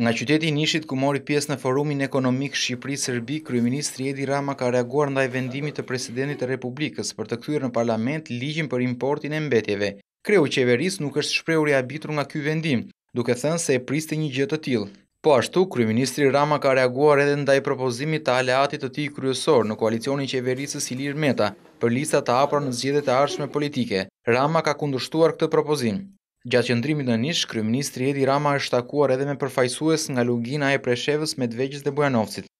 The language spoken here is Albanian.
Nga qyteti Nishit ku mori pjesë në Forumin Ekonomik Shqipri-Serbi, kryeministri Edi Rama ka reaguar ndaj vendimit të Presidentit të Republikës për të kthyer në parlament ligjin për importin e mbetjeve. Kreu i qeverisë nuk është shprehur i habitur nga ky vendim, duke thënë se e priste një gjë të tillë. Po ashtu, kryeministri Rama ka reaguar edhe ndaj propozimit të aleatit të tij kryesor në koalicionin qeverisës Ilir Meta, për lista të hapura në zgjedhjet e ardhshme politike. Rama ka kundërshtuar këtë propozim. Gjatë qëndrimit në nishë, Kryeministri Edi Rama është takuar edhe me përfajsues nga lugina e Preshevës me dveqës dhe Bujanovcit.